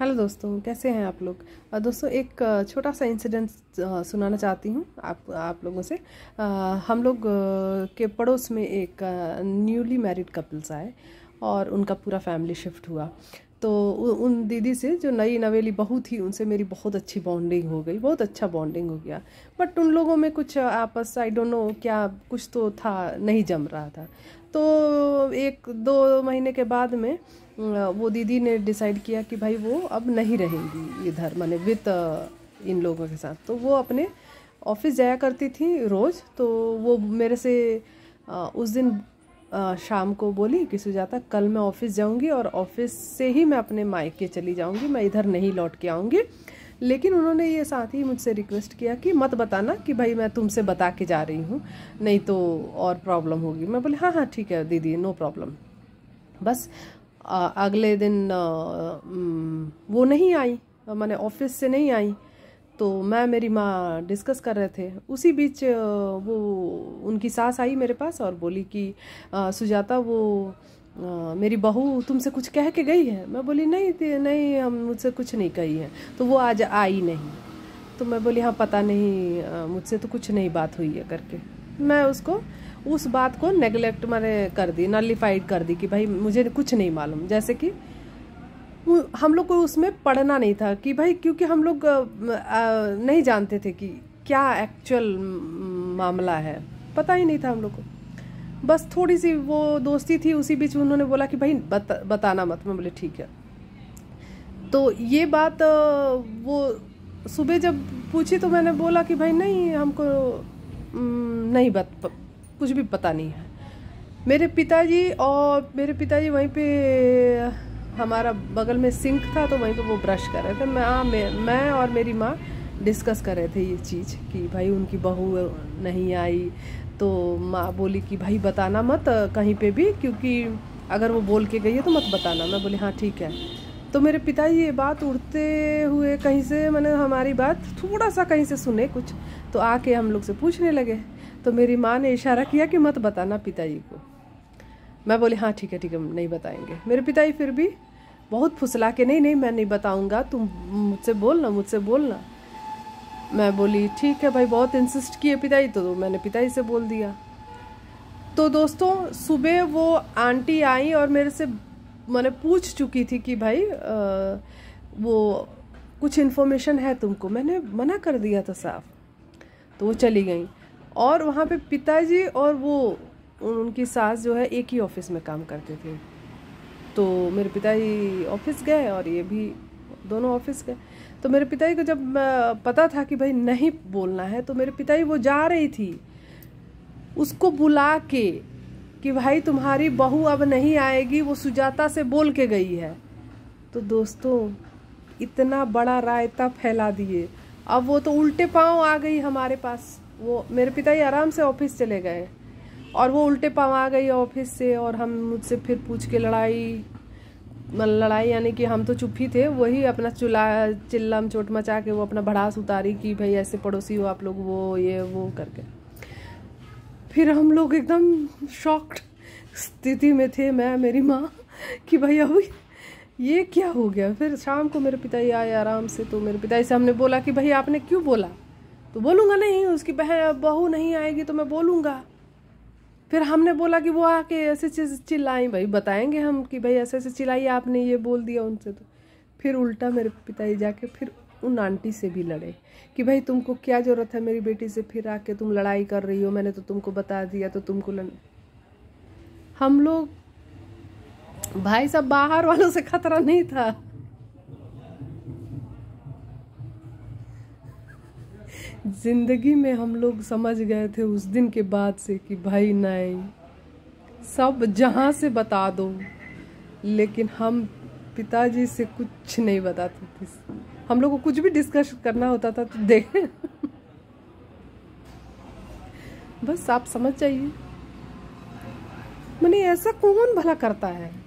hello दोस्तों कैसे हैं आप लोग दोस्तों एक छोटा सा इंसिडेंट सुनाना चाहती हूँ आप आप लोगों से हम लोग के पड़ोस में एक न्यूली मैरिड कपल्स आए और उनका पूरा फैमिली शिफ्ट हुआ तो उन दीदी से जो नई नवेली बहू थी उनसे मेरी बहुत अच्छी बॉन्डिंग हो गई बहुत अच्छा बॉन्डिंग हो गया बट उन लोगों में कुछ आपस आई डोंट नो क्या कुछ तो था नहीं जम रहा था तो एक दो महीने के बाद में वो दीदी ने डिसाइड किया कि भाई वो अब नहीं रहेंगी इधर मैंने विथ इन लोगों के साथ तो वो अपने ऑफिस जाया करती थी रोज़ तो वो मेरे से उस दिन शाम को बोली कि सुजाता कल मैं ऑफ़िस जाऊंगी और ऑफ़िस से ही मैं अपने मायके चली जाऊंगी मैं इधर नहीं लौट के आऊँगी लेकिन उन्होंने ये साथ ही मुझसे रिक्वेस्ट किया कि मत बताना कि भाई मैं तुमसे बता के जा रही हूँ नहीं तो और प्रॉब्लम होगी मैं बोली हाँ हाँ ठीक है दीदी नो प्रॉब्लम बस आ, अगले दिन आ, वो नहीं आई मैंने ऑफिस से नहीं आई तो मैं मेरी माँ डिस्कस कर रहे थे उसी बीच वो उनकी सास आई मेरे पास और बोली कि सुजाता वो आ, मेरी बहू तुमसे कुछ कह के गई है मैं बोली नहीं नहीं हम मुझसे कुछ नहीं कही है तो वो आज आई नहीं तो मैं बोली हाँ पता नहीं मुझसे तो कुछ नहीं बात हुई है करके मैं उसको उस बात को नेगलेक्ट मैंने कर दी नलीफाइड कर दी कि भाई मुझे कुछ नहीं मालूम जैसे कि हम लोग को उसमें पढ़ना नहीं था कि भाई क्योंकि हम लोग नहीं जानते थे कि क्या एक्चुअल मामला है पता ही नहीं था हम लोग को बस थोड़ी सी वो दोस्ती थी उसी बीच उन्होंने बोला कि भाई बत, बताना मत मैं बोले ठीक है तो ये बात वो सुबह जब पूछी तो मैंने बोला कि भाई नहीं हमको नहीं बत कुछ भी पता नहीं है मेरे पिताजी और मेरे पिताजी वहीं पे हमारा बगल में सिंक था तो वहीं पे वो ब्रश कर रहे थे मैं आ, मैं, मैं और मेरी माँ डिस्कस कर रहे थे ये चीज़ कि भाई उनकी बहू नहीं आई तो माँ बोली कि भाई बताना मत कहीं पे भी क्योंकि अगर वो बोल के गई है तो मत बताना मैं बोली हाँ ठीक है तो मेरे पिताजी ये बात उड़ते हुए कहीं से मैंने हमारी बात थोड़ा सा कहीं से सुने कुछ तो आके हम लोग से पूछने लगे तो मेरी माँ ने इशारा किया कि मत बताना पिताजी को मैं बोली हाँ ठीक है ठीक है नहीं बताएंगे मेरे पिताजी फिर भी बहुत फुसला के नहीं नहीं मैं नहीं बताऊँगा तुम मुझसे बोलना मुझसे बोलना मैं बोली ठीक है भाई बहुत इंसिस्ट किए पिताजी तो मैंने पिताजी से बोल दिया तो दोस्तों सुबह वो आंटी आई और मेरे से मैंने पूछ चुकी थी कि भाई आ, वो कुछ इन्फॉर्मेशन है तुमको मैंने मना कर दिया था साफ तो वो चली गई और वहाँ पे पिताजी और वो उनकी सास जो है एक ही ऑफिस में काम करते थे तो मेरे पिताजी ऑफिस गए और ये भी दोनों ऑफिस गए तो मेरे पिताजी को जब पता था कि भाई नहीं बोलना है तो मेरे पिताजी वो जा रही थी उसको बुला के कि भाई तुम्हारी बहू अब नहीं आएगी वो सुजाता से बोल के गई है तो दोस्तों इतना बड़ा रायता फैला दिए अब वो तो उल्टे पाँव आ गई हमारे पास वो मेरे पिताजी आराम से ऑफिस चले गए और वो उल्टे पाँव आ गई ऑफिस से और हम मुझसे फिर पूछ के लड़ाई मतलब लड़ाई यानी कि हम तो चुप ही थे वही अपना चुला चिल्लम चोट मचा के वो अपना भड़ास उतारी कि भाई ऐसे पड़ोसी हो आप लोग वो ये वो करके फिर हम लोग एकदम शॉक्ड स्थिति में थे मैं मेरी माँ कि भाई अब ये क्या हो गया फिर शाम को मेरे पिताजी आए आराम से तो मेरे पिताजी से हमने बोला कि भाई आपने क्यों बोला तो बोलूँगा नहीं उसकी बहन बहू नहीं आएगी तो मैं बोलूँगा फिर हमने बोला कि वो आके ऐसे चीज चिल्लाई भाई बताएंगे हम कि भाई ऐसे ऐसे चिल्लाई आपने ये बोल दिया उनसे तो फिर उल्टा मेरे पिताजी जाके फिर उन आंटी से भी लड़े कि भाई तुमको क्या ज़रूरत है मेरी बेटी से फिर आके तुम लड़ाई कर रही हो मैंने तो तुमको बता दिया तो तुमको लड़ हम लोग भाई साहब बाहर वालों से खतरा नहीं था ज़िंदगी में हम लोग समझ गए थे उस दिन के बाद से कि भाई नहीं सब जहाँ से बता दो लेकिन हम पिताजी से कुछ नहीं बताते थे हम लोग को कुछ भी डिस्कस करना होता था तो देख बस आप समझ जाइए मैंने ऐसा कौन भला करता है